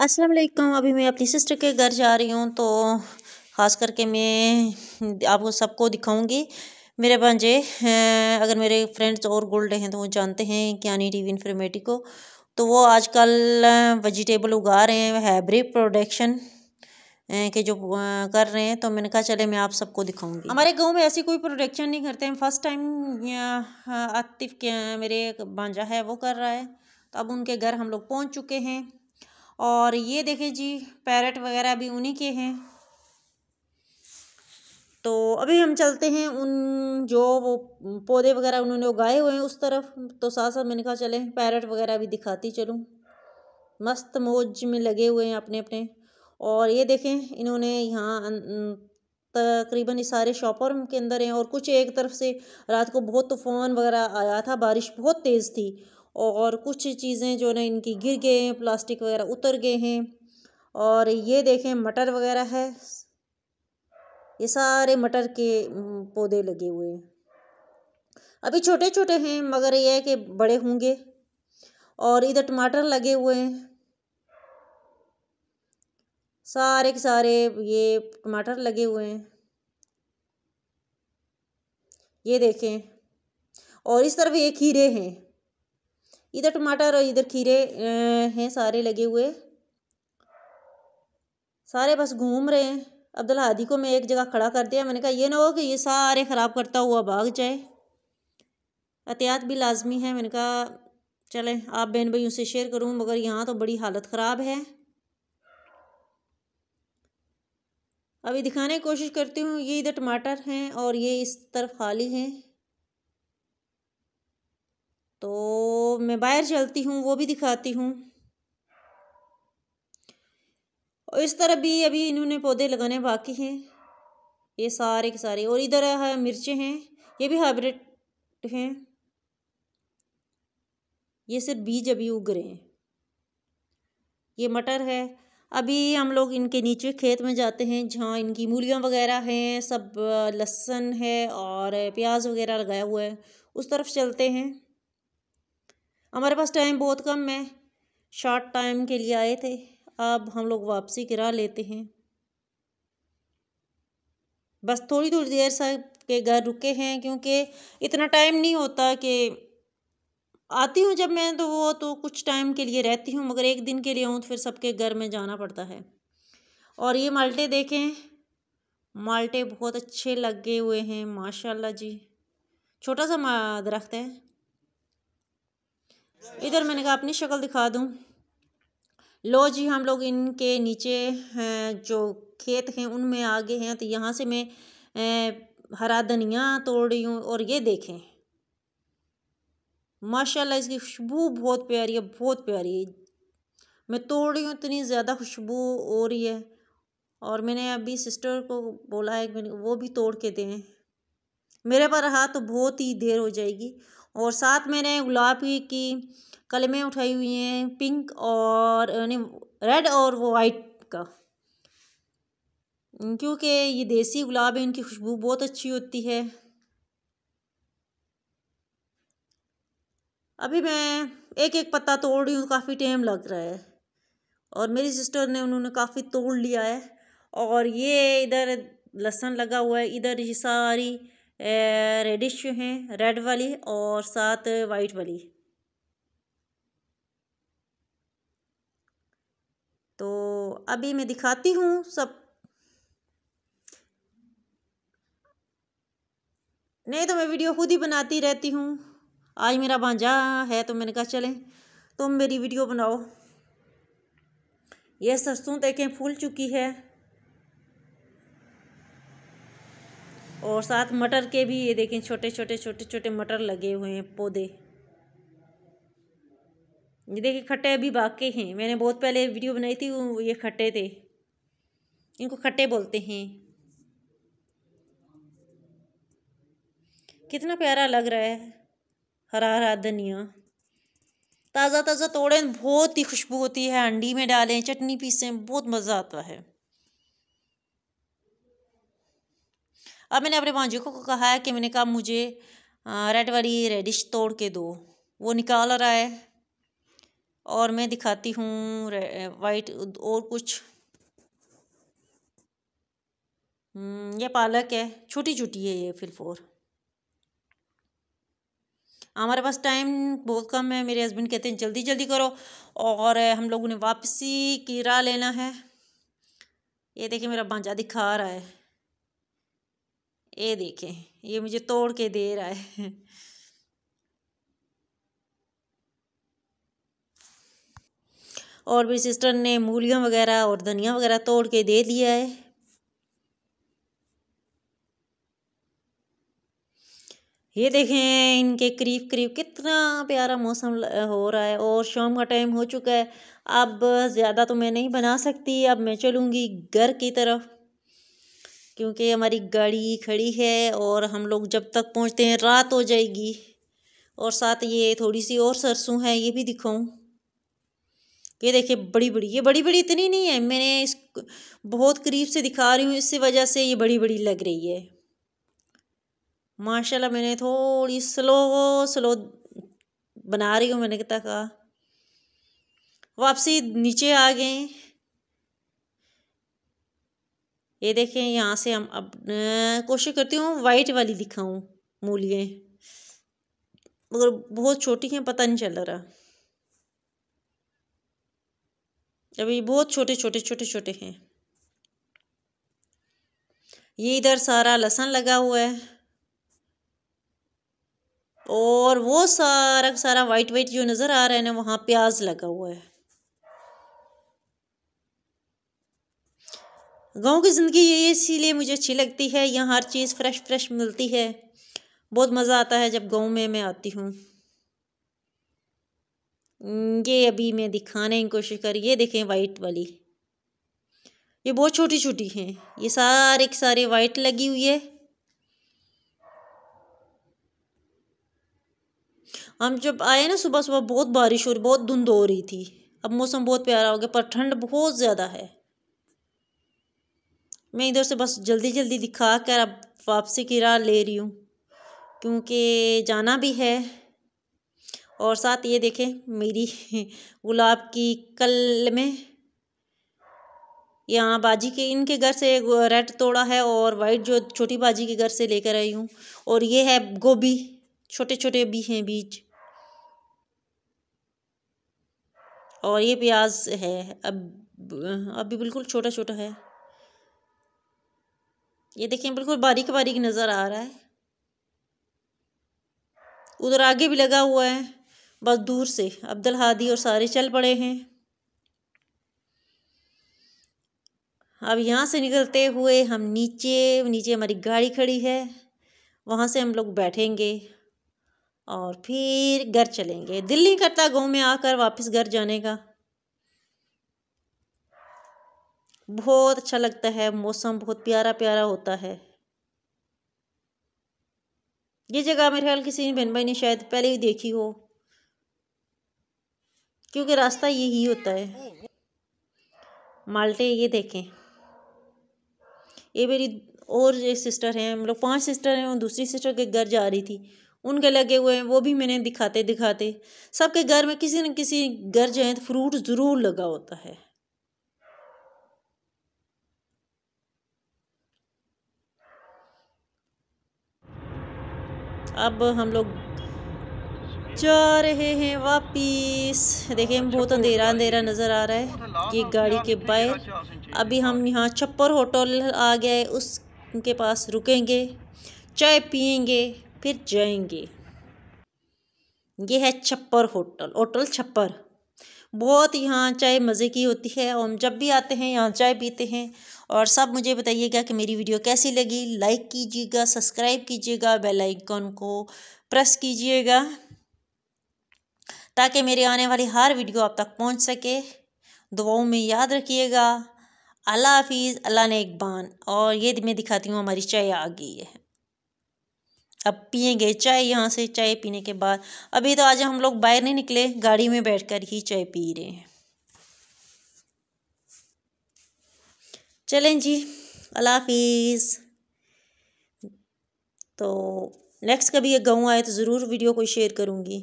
असलम अभी मैं अपनी सिस्टर के घर जा रही हूँ तो ख़ास करके मैं आपको सबको दिखाऊंगी मेरे भांजे अगर मेरे फ्रेंड्स और गोल्ड हैं तो वो जानते हैं क्यानी टी वी इन्फॉर्मेटिव को तो वो आजकल वेजिटेबल उगा रहे हैं हैब्रिड प्रोडक्शन के जो कर रहे हैं तो मैंने कहा चले मैं आप सबको दिखाऊंगी हमारे गांव में ऐसी कोई प्रोडक्शन नहीं करते हैं फर्स्ट टाइम आतिफ मेरे भांजा है वो कर रहा है तो अब उनके घर हम लोग पहुँच चुके हैं और ये देखें जी पैरट वगैरह भी उन्हीं के हैं तो अभी हम चलते हैं उन जो वो पौधे वगैरह उन्होंने उगाए हुए हैं उस तरफ तो साथ साथ मैंने कहा चले पैरट वगैरह भी दिखाती चलूँ मस्त मौज में लगे हुए हैं अपने अपने और ये देखें इन्होंने यहाँ अं, अं, तकरीबन ये सारे शॉपर के अंदर हैं और कुछ एक तरफ से रात को बहुत तूफान वगैरह आया था बारिश बहुत तेज़ थी और कुछ चीज़ें जो ना इनकी गिर गए हैं प्लास्टिक वगैरह उतर गए हैं और ये देखें मटर वगैरह है ये सारे मटर के पौधे लगे हुए हैं अभी छोटे छोटे हैं मगर यह है कि बड़े होंगे और इधर टमाटर लगे हुए हैं सारे के सारे ये टमाटर लगे हुए हैं ये देखें और इस तरफ ये खीरे हैं इधर टमाटर और इधर खीरे हैं सारे लगे हुए सारे बस घूम रहे हैं अब्दुल हादी को मैं एक जगह खड़ा कर दिया मैंने कहा ये ना हो कि ये सारे ख़राब करता हुआ भाग जाए एहतियात भी लाजमी है मैंने कहा चलें आप बहन भाइयों से शेयर करूँ मगर यहाँ तो बड़ी हालत ख़राब है अभी दिखाने की कोशिश करती हूँ ये इधर टमाटर हैं और ये इस तरफ खाली हैं तो मैं बाहर चलती हूँ वो भी दिखाती हूँ और इस तरह भी अभी इन्होंने पौधे लगाने बाकी हैं ये सारे के सारे और इधर है मिर्चें हैं ये भी हाइब्रिड हैं ये सिर्फ बीज अभी उग रहे हैं ये मटर है अभी हम लोग इनके नीचे खेत में जाते हैं जहाँ इनकी मूलियाँ वगैरह हैं सब लहसन है और प्याज वगैरह लगाया हुआ है उस तरफ चलते हैं हमारे पास टाइम बहुत कम है शॉर्ट टाइम के लिए आए थे अब हम लोग वापसी गिरा लेते हैं बस थोड़ी थोड़ी देर सब के घर रुके हैं क्योंकि इतना टाइम नहीं होता कि आती हूँ जब मैं तो वो तो कुछ टाइम के लिए रहती हूँ मगर एक दिन के लिए हूँ तो फिर सबके घर में जाना पड़ता है और ये माल्टे देखें माल्टे बहुत अच्छे लगे हुए हैं माशाल्लाह जी छोटा सा दरख्त है इधर मैंने कहा अपनी शक्ल दिखा दूँ लो जी हम लोग इनके नीचे जो खेत हैं उनमें आगे हैं तो यहाँ से मैं हरा धनिया तोड़ रही हूँ और ये देखें माशाल्लाह इसकी खुशबू बहुत प्यारी है बहुत प्यारी है मैं तोड़ रही हूँ इतनी ज़्यादा खुशबू हो रही है और मैंने अभी सिस्टर को बोला है कि वो भी तोड़ के दें मेरे पर रहा तो बहुत ही देर हो जाएगी और साथ मैंने गुलाब की कलमें उठाई हुई हैं पिंक और यानी रेड और वाइट का क्योंकि ये देसी गुलाब है इनकी खुशबू बहुत अच्छी होती है अभी मैं एक एक पत्ता तोड़ रही हूँ काफ़ी टाइम लग रहा है और मेरी सिस्टर ने उन्होंने काफ़ी तोड़ लिया है और ये इधर लहसन लगा हुआ है इधर ये सारी रेडिश हैं रेड वाली और सात वाइट वाली तो अभी मैं दिखाती हूँ सब नहीं तो मैं वीडियो खुद ही बनाती रहती हूँ आज मेरा भांजा है तो मैंने कहा चलें तुम मेरी वीडियो बनाओ यह सरसों देखें फूल चुकी है और साथ मटर के भी ये देखें छोटे छोटे छोटे छोटे मटर लगे हुए हैं पौधे ये देखिए खट्टे अभी बाकी हैं मैंने बहुत पहले वीडियो बनाई थी ये खट्टे थे इनको खट्टे बोलते हैं कितना प्यारा लग रहा है हरा हरा धनिया ताज़ा ताज़ा तोड़ें बहुत ही खुशबू होती है अंडी में डालें चटनी पीसें बहुत मज़ा आता है अब मैंने अपने भांजे को कहा है कि मैंने कहा मुझे रेड वाली रेडिश तोड़ के दो वो निकाल रहा है और मैं दिखाती हूँ वाइट और कुछ हम्म, ये पालक है छोटी छोटी है ये फिलफोर हमारे पास टाइम बहुत कम है मेरे हस्बैंड कहते हैं जल्दी जल्दी करो और हम लोगों ने वापसी कीरा लेना है ये देखिए मेरा भांजा दिखा रहा है ये देखें ये मुझे तोड़ के दे रहा है और भी सिस्टर ने मूलियाँ वगैरह और धनिया वगैरह तोड़ के दे दिया है ये देखें इनके करीब करीब कितना प्यारा मौसम हो रहा है और शाम का टाइम हो चुका है अब ज़्यादा तो मैं नहीं बना सकती अब मैं चलूँगी घर की तरफ क्योंकि हमारी गाड़ी खड़ी है और हम लोग जब तक पहुंचते हैं रात हो जाएगी और साथ ये थोड़ी सी और सरसों है ये भी दिखाऊं ये देखिए बड़ी बड़ी ये बड़ी बड़ी इतनी नहीं है मैंने इस बहुत करीब से दिखा रही हूँ इसी वजह से ये बड़ी बड़ी लग रही है माशाल्लाह मैंने थोड़ी स्लो स्लो बना रही हूँ मैंने कहा वापसी नीचे आ गए ये देखें यहाँ से हम अब कोशिश करती हूँ वाइट वाली दिखाऊँ मूलियाँ मगर बहुत छोटी हैं पता नहीं चल रहा अभी बहुत छोटे छोटे छोटे छोटे हैं ये इधर सारा लहसन लगा हुआ है और वो सारा सारा वाइट वाइट जो नज़र आ रहा है ना वहाँ प्याज लगा हुआ है गांव की ज़िंदगी ये इसीलिए मुझे अच्छी लगती है यहाँ हर चीज़ फ्रेश फ्रेश मिलती है बहुत मज़ा आता है जब गांव में मैं आती हूँ ये अभी मैं दिखाने की कोशिश कर ये देखें वाइट वाली ये बहुत छोटी छोटी हैं ये सारे के सारे वाइट लगी हुई है हम जब आए ना सुबह सुबह बहुत बारिश हो रही बहुत धुंध हो रही थी अब मौसम बहुत प्यारा हो गया पर ठंड बहुत ज़्यादा है मैं इधर से बस जल्दी जल्दी दिखा कर अब वापसी की राह ले रही हूँ क्योंकि जाना भी है और साथ ये देखें मेरी गुलाब की कल में यहाँ बाजी के इनके घर से रेड तोड़ा है और वाइट जो छोटी बाजी के घर से लेकर आई हूँ और ये है गोभी छोटे छोटे भी हैं बीज और ये प्याज है अब अभी बिल्कुल छोटा छोटा है ये देखें बिल्कुल बारीक बारीक नज़र आ रहा है उधर आगे भी लगा हुआ है बस दूर से अब्दुल हादी और सारे चल पड़े हैं अब यहाँ से निकलते हुए हम नीचे नीचे हमारी गाड़ी खड़ी है वहाँ से हम लोग बैठेंगे और फिर घर चलेंगे दिल नहीं करता गाँव में आकर वापस घर जाने का बहुत अच्छा लगता है मौसम बहुत प्यारा प्यारा होता है ये जगह मेरे ख्याल किसी बहन भाई ने शायद पहले ही देखी हो क्योंकि रास्ता यही होता है माल्टे ये देखें ये मेरी और एक सिस्टर हैं हम लोग पांच सिस्टर हैं और दूसरी सिस्टर के घर जा रही थी उनके लगे हुए हैं वो भी मैंने दिखाते दिखाते सबके घर में किसी न किसी घर जाए तो फ्रूट ज़रूर लगा होता है अब हम लोग जा रहे हैं वापिस देखिए हम बहुत अंधेरा अंधेरा नज़र आ रहा है ये गाड़ी के बाहर अभी हम यहाँ छप्पर होटल आ गया है पास रुकेंगे चाय पियेंगे फिर जाएंगे ये है छप्पर होटल होटल छप्पर बहुत यहाँ चाय मज़े की होती है और हम जब भी आते हैं यहाँ चाय पीते हैं और सब मुझे बताइएगा कि मेरी वीडियो कैसी लगी लाइक कीजिएगा सब्सक्राइब कीजिएगा बेल आइकन को प्रेस कीजिएगा ताकि मेरी आने वाली हर वीडियो आप तक पहुंच सके दुआओं में याद रखिएगा अल्लाह हाफिज़ अल्लाह ने एक बान और ये मैं दिखाती हूँ हमारी चाय आ गई है अब पियेंगे चाय यहाँ से चाय पीने के बाद अभी तो आज हम लोग बाहर नहीं निकले गाड़ी में बैठकर ही चाय पी रहे हैं चलें जी अल्लाह हाफिज़ तो नेक्स्ट कभी एक गाँव आए तो ज़रूर वीडियो को शेयर करूँगी